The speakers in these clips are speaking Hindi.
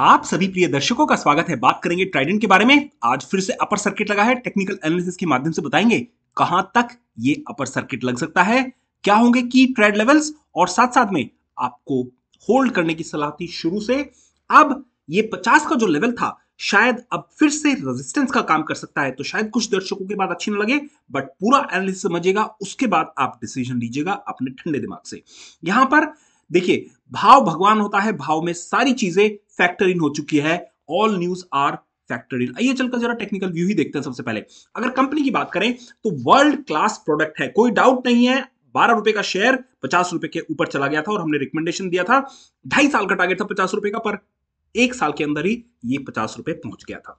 आप सभी प्रिय दर्शकों का स्वागत है बात करेंगे ट्राइडेंट के बारे में आज फिर से अपर सर्किट लगा है टेक्निकल एनालिसिस के माध्यम से बताएंगे कहां तक ये अपर सर्किट लग सकता है क्या होंगे की ट्रेड लेवल्स और साथ साथ में आपको होल्ड करने की सलाह थी शुरू से अब ये 50 का जो लेवल था शायद अब फिर से रेजिस्टेंस का काम कर सकता है तो शायद कुछ दर्शकों के बाद अच्छी ना लगे बट पूरा एनालिसिस समझिएगा उसके बाद आप डिसीजन लीजिएगा अपने ठंडे दिमाग से यहां पर देखिए भाव भगवान होता है भाव में सारी चीजें फैक्टर इन हो चुकी है all news are factor in आइए चलकर जरा टेक्निकल व्यू ही देखते हैं सबसे पहले अगर कंपनी की बात करें तो वर्ल्ड क्लास प्रोडक्ट है कोई डाउट नहीं है बारह रुपए का शेयर पचास रुपए के ऊपर चला गया था और हमने रिकमेंडेशन दिया था ढाई साल का टारगेट था पचास रुपए का पर एक साल के अंदर ही ये पचास रुपए पहुंच गया था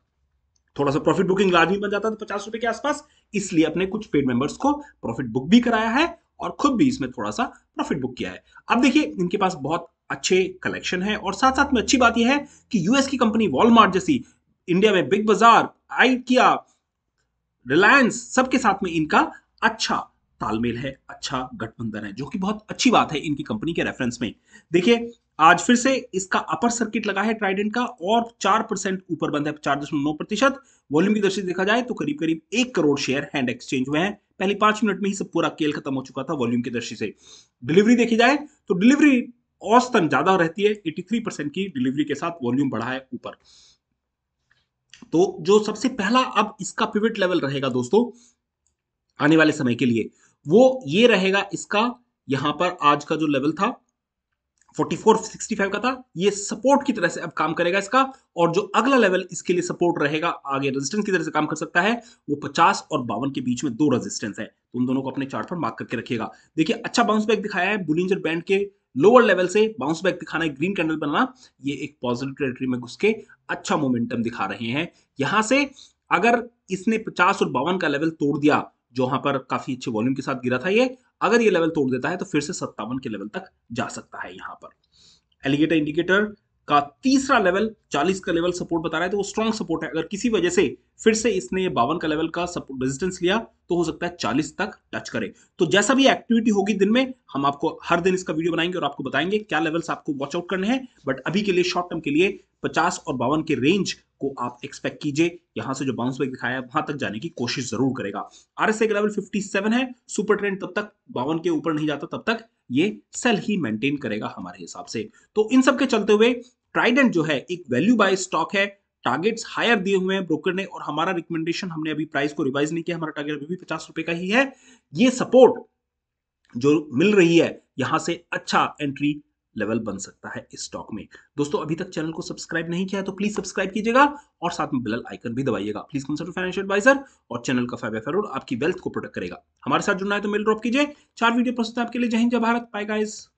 थोड़ा सा प्रॉफिट बुकिंग लाजमी बन जाता था पचास रुपए के आसपास इसलिए अपने कुछ पेड मेंबर्स को प्रॉफिट बुक भी कराया है और खुद भी इसमें थोड़ा सा प्रॉफिट बुक किया है अब देखिए इनके पास बहुत अच्छे कलेक्शन है और साथ साथ में अच्छी बात यह है कि यूएस की कंपनी वॉलमार्ट जैसी इंडिया में बिग बाजार आई किया रिलायंस सबके साथ में इनका अच्छा तालमेल है अच्छा गठबंधन है जो कि बहुत अच्छी बात है इनकी कंपनी के रेफरेंस में देखिए आज फिर से इसका अपर सर्किट लगा है ट्राइडेंट का और चार परसेंट ऊपर बंद है चार दशमलव नौ प्रतिशत वॉल्यूम की दृष्टि से देखा जाए तो करीब करीब एक करोड़ शेयर हैंड एक्सचेंज हुए हैं पहले पांच मिनट में ही सब पूरा केल खत्म हो चुका था वॉल्यूम की दृष्टि से डिलीवरी देखी जाए तो डिलीवरी औसतन ज्यादा रहती है एटी परसेंट की डिलीवरी के साथ वॉल्यूम बढ़ा है ऊपर तो जो सबसे पहला अब इसका पिविट लेवल रहेगा दोस्तों आने वाले समय के लिए वो ये रहेगा इसका यहां पर आज का जो लेवल था 4465 का था ये सपोर्ट की तरह से अब काम करेगा इसका और जो अगला लेवल इसके लिए सपोर्ट रहेगा आगे रेजिस्टेंस की तरह से काम कर सकता है वो 50 और बावन के बीच में दो रेजिस्टेंस है तो उन दोनों को अपने चार्ट पर मार्क करके रखिएगा देखिए अच्छा बाउंस बैक दिखाया है बुलिंजर बैंड के लोअर लेवल से बाउंस बैक दिखाना है ग्रीन कैंडल बनाना ये एक पॉजिटिव टेरिटरी में घुस के अच्छा मोमेंटम दिखा रहे हैं यहां से अगर इसने पचास और बावन का लेवल तोड़ दिया जो वहां पर काफी अच्छे वॉल्यूम के साथ गिरा था ये अगर ये लेवल तोड़ देता है तो फिर से सत्तावन के लेवल तक जा सकता है यहाँ पर एलिगेटर इंडिकेटर का तीसरा लेवल 40 का लेवल सपोर्ट बता रहा है तो वो स्ट्रॉन्ग सपोर्ट है अगर किसी वजह से फिर से इसने बावन का लेवल का रेजिस्टेंस लिया तो हो सकता है 40 तक टच करे तो जैसा भी एक्टिविटी होगी दिन में हम आपको हर दिन इसका वीडियो बनाएंगे और आपको बताएंगे क्या लेवल्स आपको वॉचआउट करने हैं बट अभी के लिए शॉर्ट टर्म के लिए पचास और बावन के रेंज को आप एक्सपेक्ट कीजिए यहां से जो बाउंस बैक दिखाया है वहां तक जाने की कोशिश जरूर करेगा आरएसए का लेवल फिफ्टी है सुपर ट्रेंड तब तक बावन के ऊपर नहीं जाता तब तक ये सेल ही मेंटेन करेगा हमारे हिसाब से तो इन सब के चलते हुए ट्राइडेंट जो है एक वैल्यू बाय स्टॉक है टारगेट्स हायर दिए हुए हैं ब्रोकर ने और हमारा रिकमेंडेशन हमने अभी प्राइस को रिवाइज नहीं किया हमारा टारगेट अभी भी पचास रुपए का ही है ये सपोर्ट जो मिल रही है यहां से अच्छा एंट्री लेवल बन सकता है इस स्टॉक में दोस्तों अभी तक चैनल को सब्सक्राइब नहीं किया तो प्लीज सब्सक्राइब कीजिएगा और साथ में बेल आइकन भी दबाइएगा प्लीज कंसल्ट फाइनेंशियल एडवाइजर और चैनल का फाइव एफ आपकी वेल्थ को प्रोटेक्ट करेगा हमारे साथ जुड़ना है तो मेल ड्रॉप कीजिए चार वीडियो प्रस्तुत आपके लिए जय हिंद जय भारत पाए गाइस